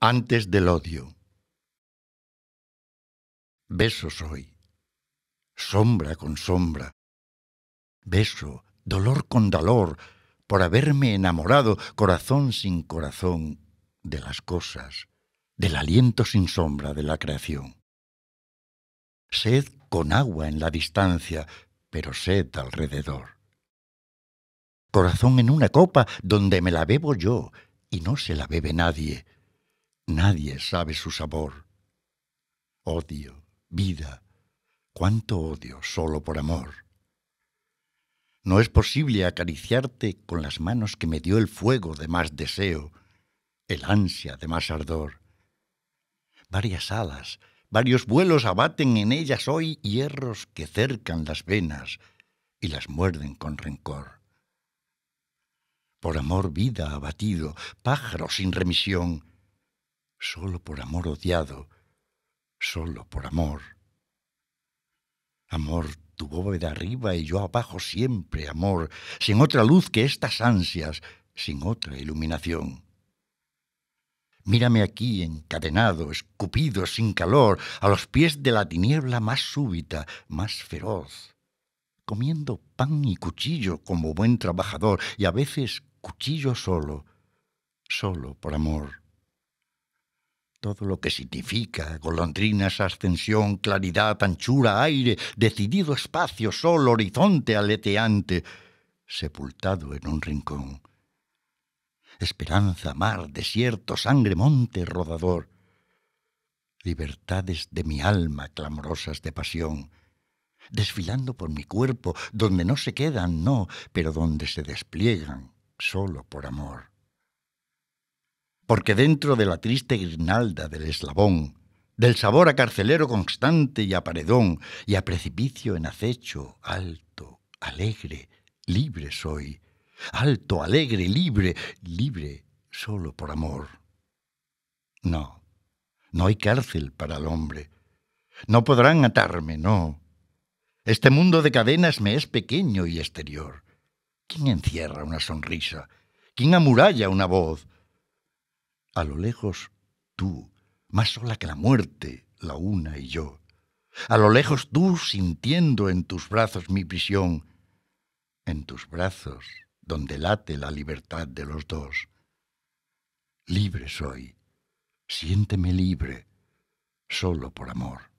antes del odio. Beso soy, sombra con sombra. Beso, dolor con dolor, por haberme enamorado, corazón sin corazón, de las cosas, del aliento sin sombra de la creación. Sed con agua en la distancia, pero sed alrededor. Corazón en una copa donde me la bebo yo y no se la bebe nadie Nadie sabe su sabor. Odio, vida, cuánto odio solo por amor. No es posible acariciarte con las manos que me dio el fuego de más deseo, el ansia de más ardor. Varias alas, varios vuelos abaten en ellas hoy hierros que cercan las venas y las muerden con rencor. Por amor vida abatido, pájaro sin remisión, solo por amor odiado, solo por amor. Amor, tu bóveda arriba y yo abajo siempre, amor, sin otra luz que estas ansias, sin otra iluminación. Mírame aquí encadenado, escupido, sin calor, a los pies de la tiniebla más súbita, más feroz, comiendo pan y cuchillo como buen trabajador y a veces cuchillo solo, solo por amor todo lo que significa golondrinas, ascensión, claridad, anchura, aire, decidido espacio, sol, horizonte aleteante, sepultado en un rincón. Esperanza, mar, desierto, sangre, monte, rodador. Libertades de mi alma clamorosas de pasión, desfilando por mi cuerpo, donde no se quedan, no, pero donde se despliegan solo por amor porque dentro de la triste guirnalda del eslabón, del sabor a carcelero constante y a paredón, y a precipicio en acecho, alto, alegre, libre soy, alto, alegre, libre, libre solo por amor. No, no hay cárcel para el hombre. No podrán atarme, no. Este mundo de cadenas me es pequeño y exterior. ¿Quién encierra una sonrisa? ¿Quién amuralla una voz? A lo lejos tú, más sola que la muerte, la una y yo. A lo lejos tú sintiendo en tus brazos mi prisión, en tus brazos donde late la libertad de los dos. Libre soy, siénteme libre, solo por amor.